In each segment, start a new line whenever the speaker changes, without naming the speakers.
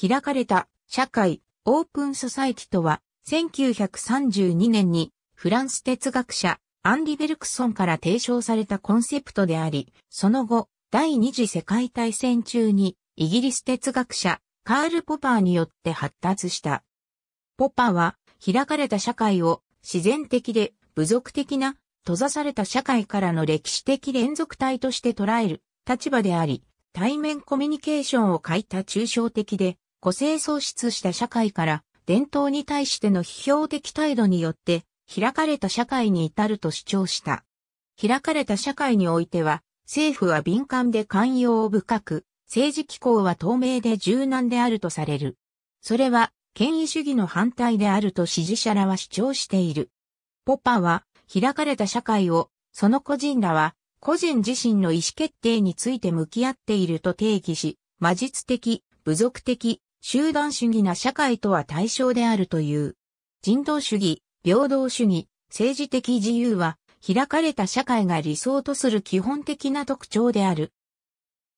開かれた社会、オープンソサイティとは、1932年にフランス哲学者アンリ・ベルクソンから提唱されたコンセプトであり、その後、第二次世界大戦中にイギリス哲学者カール・ポパーによって発達した。ポパーは開かれた社会を自然的で部族的な閉ざされた社会からの歴史的連続体として捉える立場であり、対面コミュニケーションを欠いた抽象的で個性喪失した社会から伝統に対しての批評的態度によって開かれた社会に至ると主張した。開かれた社会においては政府は敏感で寛容深く、政治機構は透明で柔軟であるとされる。それは権威主義の反対であると支持者らは主張している。ポパは開かれた社会をその個人らは個人自身の意思決定について向き合っていると定義し、魔術的、部族的、集団主義な社会とは対象であるという。人道主義、平等主義、政治的自由は、開かれた社会が理想とする基本的な特徴である。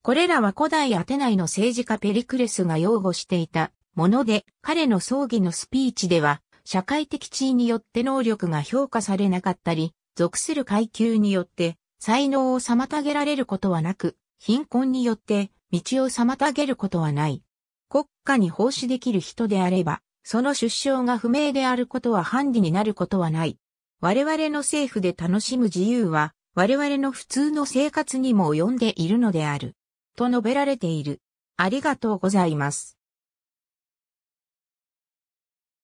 これらは古代アテナイの政治家ペリクレスが擁護していたもので、彼の葬儀のスピーチでは、社会的地位によって能力が評価されなかったり、属する階級によって才能を妨げられることはなく、貧困によって道を妨げることはない。国家に奉仕できる人であれば、その出生が不明であることはハンディになることはない。我々の政府で楽しむ自由は、我々の普通の生活にも及んでいるのである。と述べられている。ありがとうございます。